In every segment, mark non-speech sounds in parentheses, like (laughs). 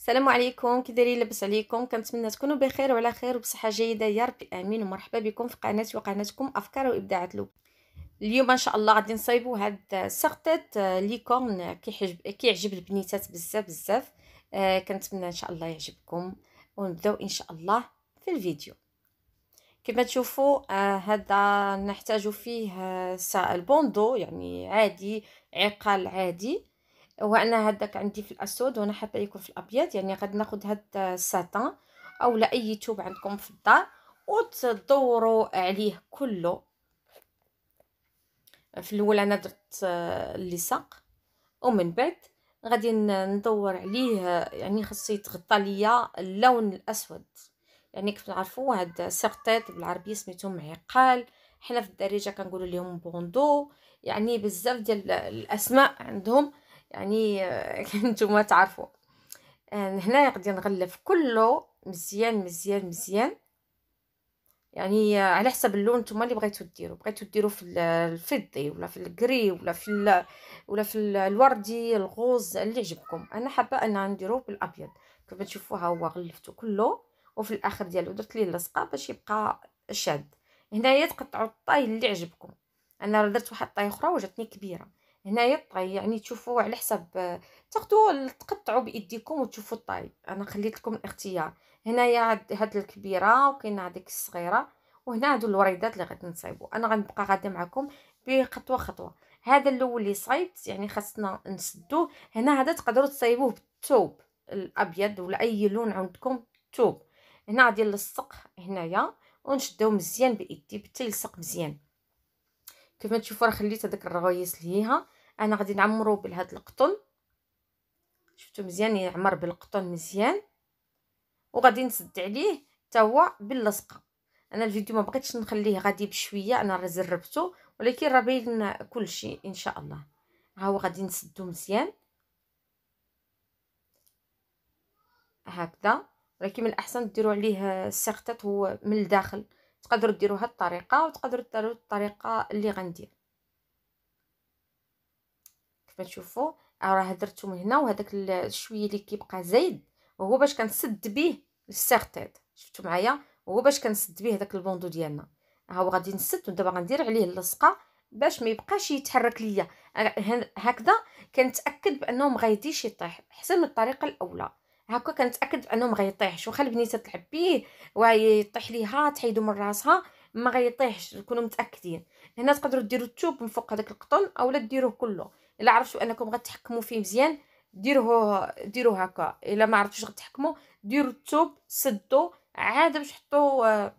السلام عليكم كي دايرين لاباس عليكم كنتمنى تكونوا بخير وعلى خير وبصحه جيده يا ربي امين ومرحبا بكم في قناتي وقناتكم افكار وابداعات لوب اليوم ان شاء الله غادي نصايبوا هاد سقطات آه، ليكورن آه، كيحجب كيعجب البنيتات بزاف بزاف آه كنتمنى ان شاء الله يعجبكم ونبداو ان شاء الله في الفيديو كما تشوفوا آه هذا نحتاج فيه البوندو آه، يعني عادي عقال عادي وانا هذاك عندي في الاسود وانا حاطه يكون في الابيض يعني غادي ناخذ هاد الساتان لا اي ثوب عندكم في الدار وتدوروا عليه كله في الاول انا درت اللي آه، ساق ومن بعد غادي ندور عليه يعني خاصو يتغطى ليا اللون الاسود يعني كيف تعرفوا هاد سيرتيت بالعربيه سميتهم معقال حنا في الدارجه كنقولوا لهم بوندو يعني بزاف ديال الاسماء عندهم يعني (laughs) نتوما تعرفوا آه، هنا غادي نغلف كله مزيان مزيان مزيان يعني على حسب اللون نتوما اللي بغيتو ديروا بغيتو ديروا في الفضي ولا في الكري ولا في ولا في الوردي الغوز اللي يعجبكم انا حابه ان نديرو بالابيض كما تشوفوا ها هو غلفتو كله وفي الاخر ديالو درت ليه اللصقه باش يبقى شاد هنايا تقطعوا الطاي اللي عجبكم انا درت واحد الطاي اخرى وجاتني كبيره هنايا الطاي يعني تشوفوا على حسب تاخذوا تقطعوا بايديكم وتشوفوا الطاي انا خليت لكم الاختيار هنايا هاد الكبيره وكاينه هذيك الصغيره وهنا هادو الوريدات اللي غادي نصايبو انا غنبقى غادي معكم بخطوه خطوه هذا الاول اللي صايبت يعني خاصنا نسدوه هنا هذا تقدروا تصايبوه بالثوب الابيض ولا اي لون عندكم ثوب هنا غادي نلصق هنايا ونشدو مزيان بايدي حتى يلصق مزيان كيف ما تشوفوا راه خليت هذاك الرغويس ليها انا غادي نعمرو بهذا القطن شفتو مزيان يعمر بالقطن مزيان وغادي نسد عليه حتى هو باللصقه انا الفيديو ما بقيتش نخليه غادي بشويه انا راه زربته ولكن راه باين كلشي ان شاء الله ها هو غادي نسدو مزيان هكذا ولكن من الاحسن ديروا عليه السيرتات هو من الداخل تقدروا ديروا هاد الطريقه وتقدروا ديروا الطريقه اللي غندير كيف تشوفوا آه، راه درتو من هنا وهذاك الشويه اللي كيبقى زايد وهو باش كنسد به السيرتيد شفتوا معايا هو باش كنسد به داك البوندو ديالنا ها هو غادي نسد ودابا غندير عليه اللصقه باش ما يبقاش يتحرك ليا آه، هكذا كنتاكد بانه ما غاديش يطيح احسن من الطريقه الاولى هكا كنتاكد انه ما غيطيحش واخا البنيته تلعب بيه ويطيح ليها تحيدو من راسها ما غيطيحش تكونوا متاكدين هنا تقدروا ديروا الثوب من فوق هذاك القطن اولا ديروه كله الا عرفتوا انكم غتحكموا فيه مزيان ديروه ديروه هكا الا ما عرفتوش غتحكموا ديروا الثوب سدوا عاد باش حطوا آه،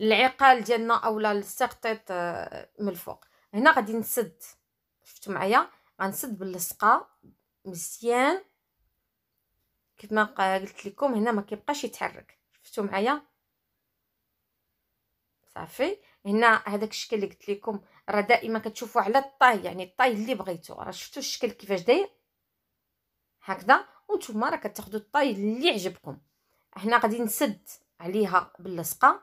العقال ديالنا اولا السقطيط آه، من الفوق هنا غادي نسد شفتوا معايا غنسد باللصقه مزيان كيف ما قلت لكم هنا ما كيبقاش يتحرك شفتوا معايا صافي هنا هذاك الشكل اللي قلت لكم راه دائما كتشوفوا على الطاي يعني الطاي اللي بغيتو راه شفتوا الشكل كيفاش داير هكذا وانتم راه كتاخذوا الطاي اللي عجبكم هنا غادي نسد عليها باللصقه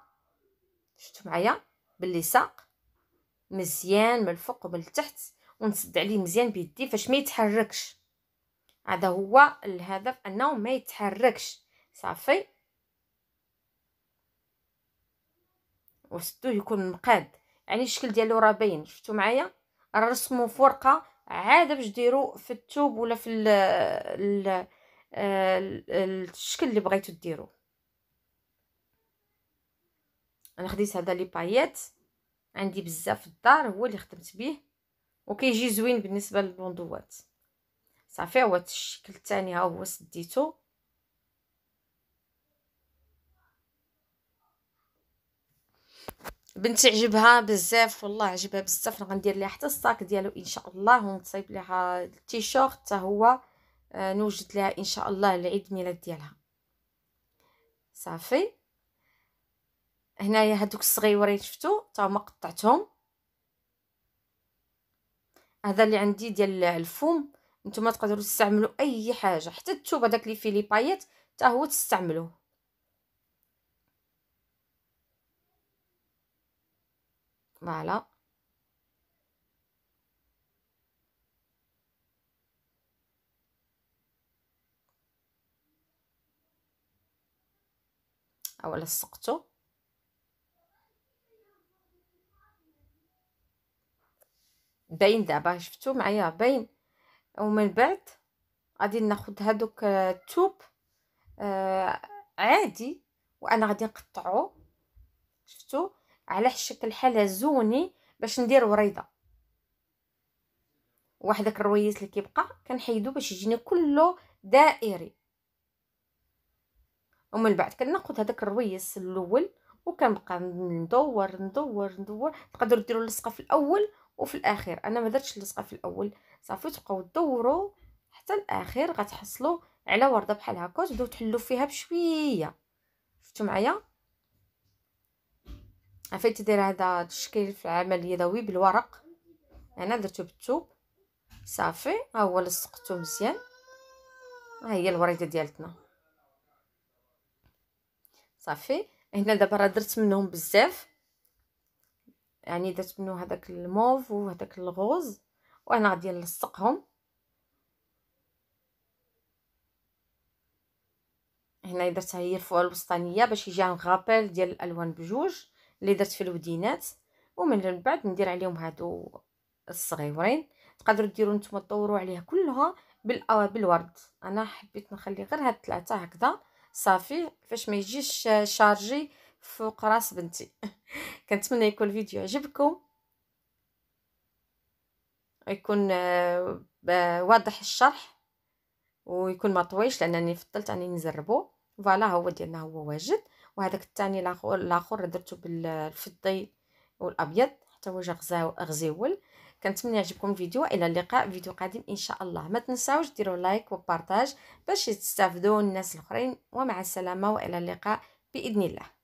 شفتوا معايا باللي ساق مزيان من الفوق ومن التحت ونسد عليه مزيان بيدي فاش ما يتحركش هذا هو الهدف انه ما يتحركش صافي وسدو يكون مقاد يعني الشكل ديالو راه باين شفتوا معايا رسموا في ورقه باش ديروا في التوب ولا في ال ال الشكل اللي بغيتو ديروا انا خديت هذا لي بايات عندي بزاف في الدار هو اللي خدمت به وكيجي زوين بالنسبه للبوندوات صافي هو الشكل الثاني ها هو سديته بنتي عجبها بزاف والله عجبها بزاف غندير ليها حتى الصاك ديالو ان شاء الله ونصيب ليها التيشيرت حتى هو آه، نوجد لها ان شاء الله لعيد ميلاد ديالها صافي هنايا هادوك الصغيورين شفتو حتى هما قطعتهم هذا اللي عندي ديال الفوم نتوما تقدروا تستعملوا اي حاجه حتى الثوب هذاك اللي فيه لي بايات حتى هو تستعملوه فوالا او سقطو باين دابا شفتو معايا باين ومن بعد غادي ناخد هادوك آه، التوب آه عادي وانا غادي نقطعو شفتو على شكل حاله زوني باش ندير وريضه واحد داك الرويس اللي كيبقى كنحيدو باش يجيني كله دائري ومن بعد كناخد هذاك الرويس الاول وكنبقى ندور ندور ندور تقدروا ديروا اللصقه في الاول وفي الاخير انا ما درتش اللصقه في الاول صافي تبقاو دوروا حتى الاخير غتحصلوا على ورده بحال هكا تبداو تحلوا فيها بشويه شفتوا معايا عفيت دير هذا التشكيل في العمل اليدوي بالورق انا درتو بالثوب صافي ها هو لصقته مزيان ها هي الوريده ديالتنا صافي هنا دابا راه درت منهم بزاف يعني درت منو هذاك الموف وهذاك الغوز وانا غادي نلصقهم هنا درتها هي الفوق الوسطانيه باش يجي غابيل ديال الالوان بجوج اللي درت في الودينات ومن بعد ندير عليهم هادو الصغيورين تقدروا ديروا نتوما تطوروا عليها كلها بالورد انا حبيت نخلي غير هاد ثلاثه هكذا صافي فاش ما يجيش شارجي فوق راس بنتي (laughs) كنتمنى يكون الفيديو عجبكم يكون آه، واضح الشرح ويكون ما طويش لانني فضلت اني نزربو فوالا هو ديالنا هو واجد وهذاك الثاني الاخر الاخر درتو بالفضي والابيض حتى هو جا غزيول كنتمنى يعجبكم الفيديو الى اللقاء فيديو قادم ان شاء الله ما تنساوش ديروا لايك وبارطاج باش يستافدوا الناس الاخرين ومع السلامه والى اللقاء باذن الله